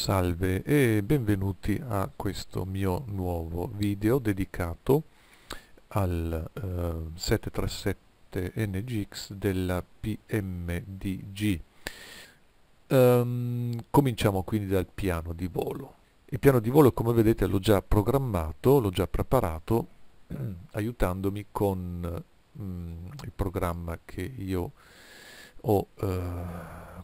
Salve e benvenuti a questo mio nuovo video dedicato al eh, 737 NGX della PMDG. Um, ehm, cominciamo quindi dal piano di volo. Il piano di volo come vedete l'ho già programmato, l'ho già preparato aiutandomi con mm, il programma che io ho ho eh,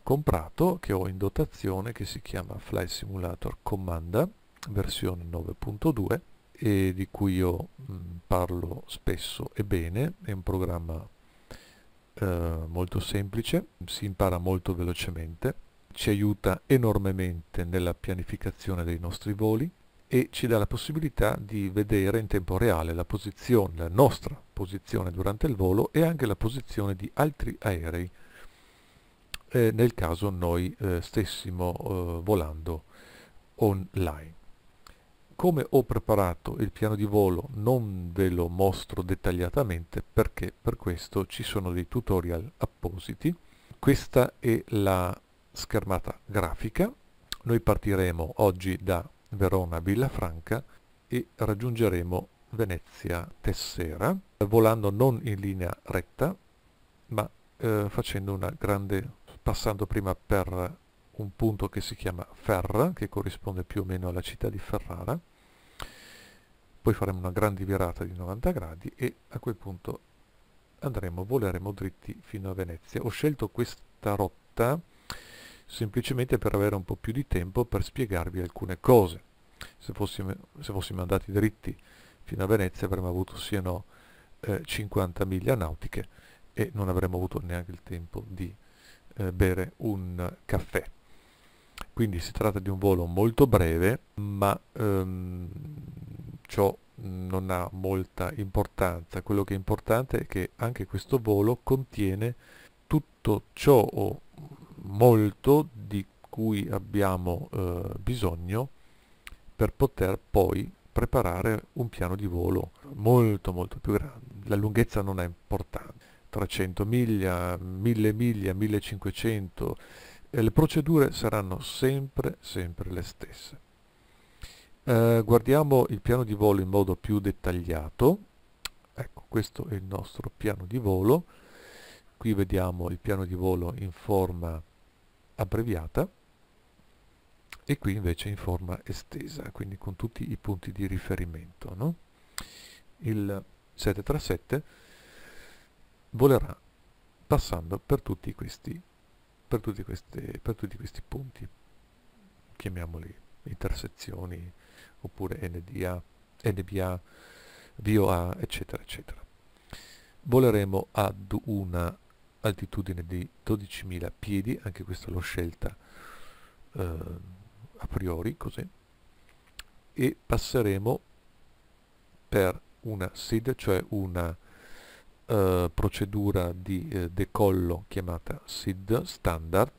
comprato, che ho in dotazione, che si chiama Flight Simulator Commanda, versione 9.2, e di cui io mh, mm, parlo spesso e bene, è un programma eh, molto semplice, si impara molto velocemente, ci aiuta enormemente nella pianificazione dei nostri voli e ci dà la possibilità di vedere in tempo reale la posizione, la nostra posizione durante il volo e anche la posizione di altri aerei eh, nel caso noi eh, stessimo eh, volando online. Come ho preparato il piano di volo non ve lo mostro dettagliatamente perché per questo ci sono dei tutorial appositi. Questa è la schermata grafica. Noi partiremo oggi da Verona Villafranca e raggiungeremo Venezia Tessera, volando non in linea retta, ma eh, facendo una grande passando prima per un punto che si chiama Ferra, che corrisponde più o meno alla città di Ferrara, poi faremo una grande virata di 90 gradi e a quel punto andremo, voleremo dritti fino a Venezia. Ho scelto questa rotta semplicemente per avere un po' più di tempo per spiegarvi alcune cose. Se fossimo, se fossimo andati dritti fino a Venezia avremmo avuto sì o no eh, 50 miglia nautiche e non avremmo avuto neanche il tempo di eh, bere un caffè. Quindi si tratta di un volo molto breve, ma ehm, ciò non ha molta importanza. Quello che è importante è che anche questo volo contiene tutto ciò o molto di cui abbiamo eh, bisogno per poter poi preparare un piano di volo molto molto più grande. La lunghezza non è importante. 300 miglia, 1000 miglia, 1500, eh, le procedure saranno sempre, sempre le stesse. Eh, guardiamo il piano di volo in modo più dettagliato, ecco questo è il nostro piano di volo, qui vediamo il piano di volo in forma abbreviata e qui invece in forma estesa, quindi con tutti i punti di riferimento. No? Il 737 volerà passando per tutti questi, per tutti questi, per tutti questi punti, chiamiamoli intersezioni oppure NDA, NBA, VOA, eccetera, eccetera. Voleremo ad una altitudine di 12.000 piedi, anche questa l'ho scelta eh, a priori, così, e passeremo per una SID, cioè una eh, procedura di eh, decollo chiamata SID standard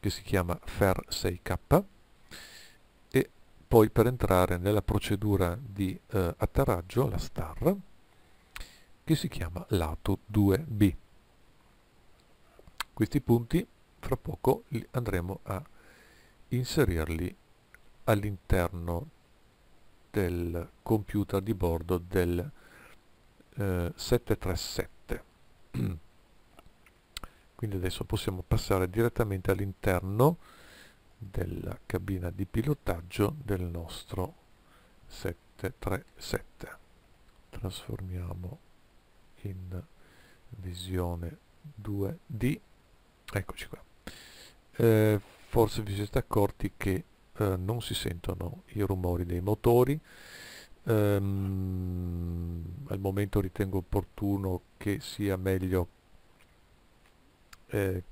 che si chiama FER 6K e poi per entrare nella procedura di eh, atterraggio, la STAR, che si chiama lato 2B. Questi punti fra poco andremo a inserirli all'interno del computer di bordo del 737 eh, quindi adesso possiamo passare direttamente all'interno della cabina di pilotaggio del nostro 737 trasformiamo in visione 2D eccoci qua eh, forse vi siete accorti che eh, non si sentono i rumori dei motori Um, al momento ritengo opportuno che sia meglio eh,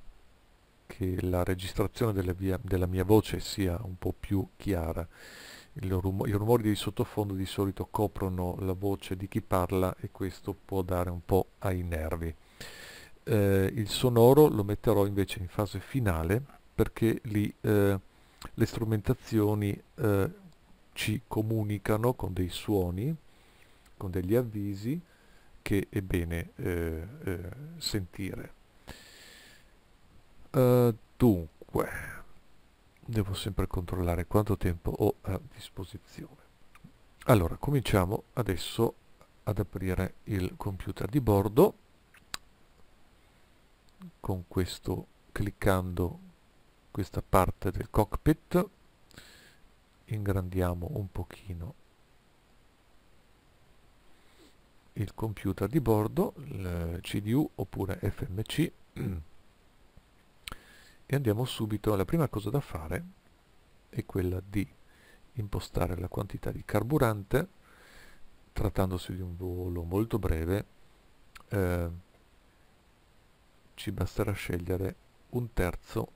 che la registrazione della, via, della, mia voce sia un po' più chiara. Rumo I rumori di sottofondo di solito coprono la voce di chi parla e questo può dare un po' ai nervi. Eh, il sonoro lo metterò invece in fase finale perché lì eh, le strumentazioni eh, ci comunicano con dei suoni, con degli avvisi che è bene eh, eh, sentire. Uh, dunque, devo sempre controllare quanto tempo ho a disposizione. Allora, cominciamo adesso ad aprire il computer di bordo con questo cliccando questa parte del cockpit ingrandiamo un pochino il computer di bordo, il CDU oppure FMC e andiamo subito, la prima cosa da fare è quella di impostare la quantità di carburante trattandosi di un volo molto breve eh, ci basterà scegliere un terzo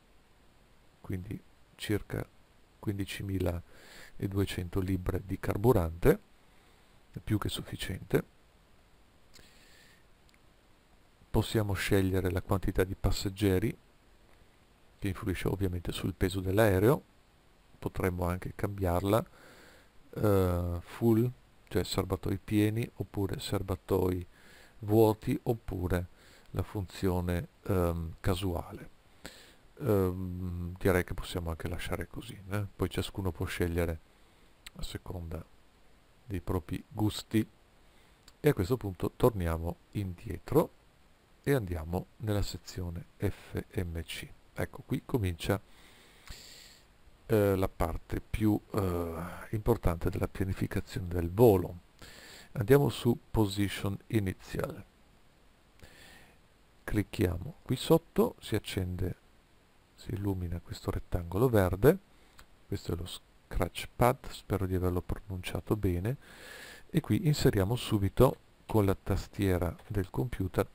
quindi circa 15.000 e 200 libbre di carburante, è più che sufficiente. Possiamo scegliere la quantità di passeggeri, che influisce ovviamente sul peso dell'aereo, potremmo anche cambiarla, uh, full, cioè serbatoi pieni, oppure serbatoi vuoti, oppure la funzione um, casuale ehm, direi che possiamo anche lasciare così né? Eh. poi ciascuno può scegliere a seconda dei propri gusti e a questo punto torniamo indietro e andiamo nella sezione FMC ecco qui comincia eh, la parte più eh, importante della pianificazione del volo andiamo su position Initial. clicchiamo qui sotto si accende si illumina questo rettangolo verde, questo è lo scratch pad, spero di averlo pronunciato bene, e qui inseriamo subito con la tastiera del computer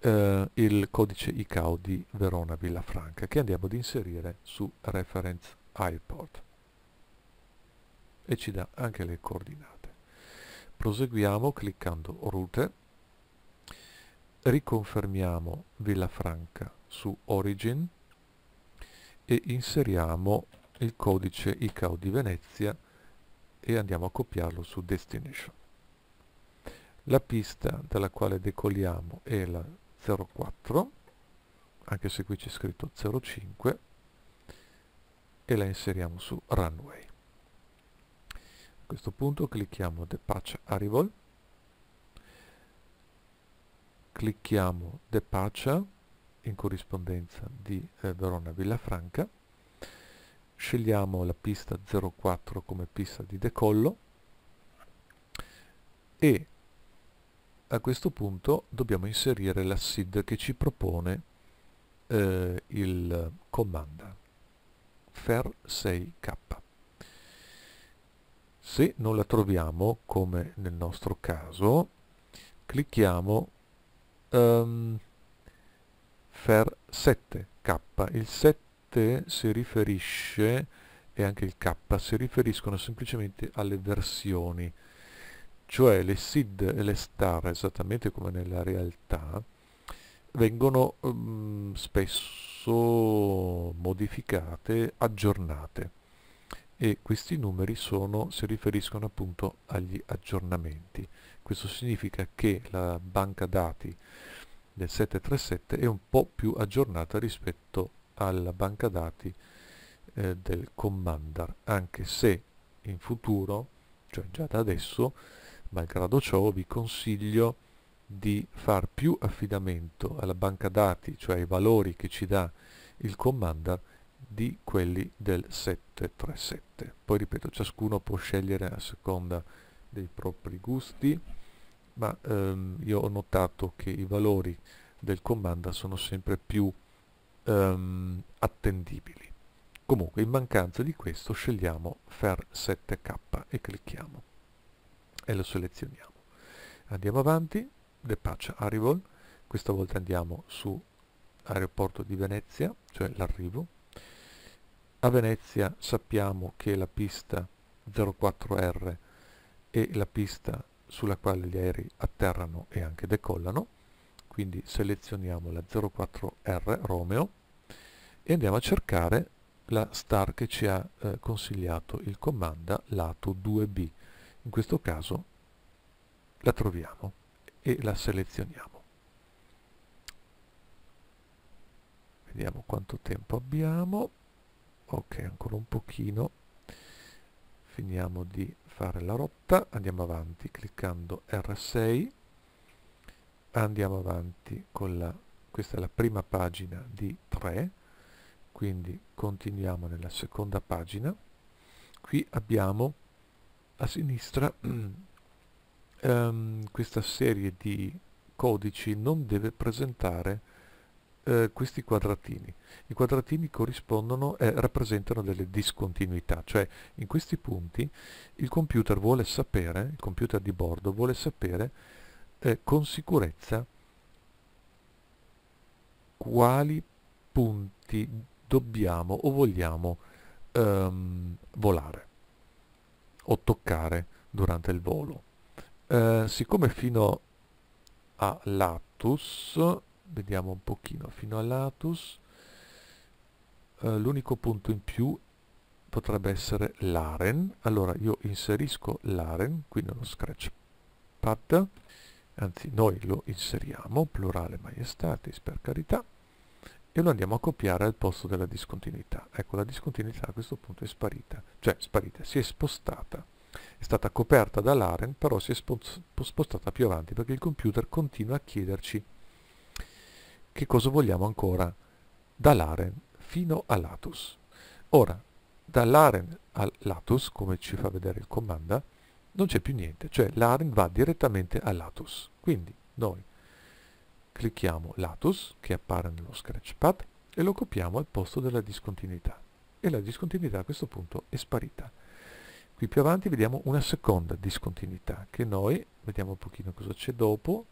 eh, il codice ICAO di Verona Villafranca che andiamo ad inserire su reference airport e ci dà anche le coordinate. Proseguiamo cliccando route, riconfermiamo Villafranca su Origin e inseriamo il codice ICAO di Venezia e andiamo a copiarlo su Destination. La pista dalla quale decolliamo è la 04, anche se qui c'è scritto 05, e la inseriamo su Runway. A questo punto clicchiamo Depatch Arrival, clicchiamo Depatch in corrispondenza di eh, Verona Villafranca scegliamo la pista 04 come pista di decollo e a questo punto dobbiamo inserire la SID che ci propone eh, il comanda fer 6k se non la troviamo come nel nostro caso clicchiamo um, fer 7 k il 7 si riferisce e anche il k si riferiscono semplicemente alle versioni cioè le SID e le star esattamente come nella realtà vengono um, spesso modificate aggiornate e questi numeri sono, si riferiscono appunto agli aggiornamenti questo significa che la banca dati del 737 è un po' più aggiornata rispetto alla banca dati eh, del Commander, anche se in futuro, cioè già da adesso, malgrado ciò vi consiglio di far più affidamento alla banca dati, cioè ai valori che ci dà il Commander, di quelli del 737. Poi ripeto, ciascuno può scegliere a seconda dei propri gusti ma ehm, io ho notato che i valori del comanda sono sempre più ehm, attendibili. Comunque in mancanza di questo scegliamo FER 7K e clicchiamo e lo selezioniamo. Andiamo avanti, The Patch Arrival, questa volta andiamo su aeroporto di Venezia, cioè l'arrivo. A Venezia sappiamo che la pista 04R e la pista sulla quale gli aerei atterrano e anche decollano quindi selezioniamo la 04R Romeo e andiamo a cercare la star che ci ha eh, consigliato il comanda lato 2B in questo caso la troviamo e la selezioniamo vediamo quanto tempo abbiamo ok ancora un pochino finiamo di fare la rotta, andiamo avanti cliccando R6, andiamo avanti con la, questa è la prima pagina di 3, quindi continuiamo nella seconda pagina, qui abbiamo a sinistra um, questa serie di codici non deve presentare eh, questi quadratini. I quadratini corrispondono, eh, rappresentano delle discontinuità, cioè in questi punti il computer vuole sapere, il computer di bordo vuole sapere eh, con sicurezza quali punti dobbiamo o vogliamo ehm, volare o toccare durante il volo. Eh, siccome fino a Latus vediamo un pochino fino all'atus eh, l'unico punto in più potrebbe essere l'aren allora io inserisco l'aren qui nello scratch pad anzi noi lo inseriamo plurale maiestatis per carità e lo andiamo a copiare al posto della discontinuità ecco la discontinuità a questo punto è sparita cioè sparita si è spostata è stata coperta dall'aren però si è spostata più avanti perché il computer continua a chiederci che cosa vogliamo ancora dall'aren fino all'atus. Ora, dall'aren all'atus, come ci fa vedere il comanda, non c'è più niente, cioè l'aren va direttamente all'atus. Quindi noi clicchiamo l'atus che appare nello scratchpad e lo copiamo al posto della discontinuità. E la discontinuità a questo punto è sparita. Qui più avanti vediamo una seconda discontinuità che noi, vediamo un pochino cosa c'è dopo,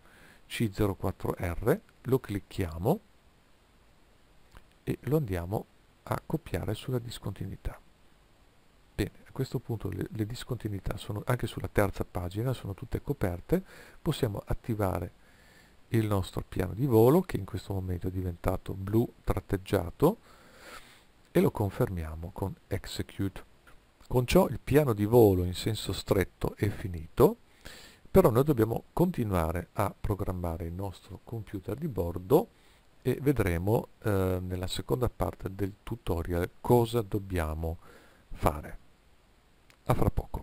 c04R, lo clicchiamo e lo andiamo a copiare sulla discontinuità. Bene, a questo punto le, le discontinuità sono anche sulla terza pagina, sono tutte coperte, possiamo attivare il nostro piano di volo che in questo momento è diventato blu tratteggiato e lo confermiamo con execute. Con ciò il piano di volo in senso stretto è finito però noi dobbiamo continuare a programmare il nostro computer di bordo e vedremo eh, nella seconda parte del tutorial cosa dobbiamo fare. A fra poco.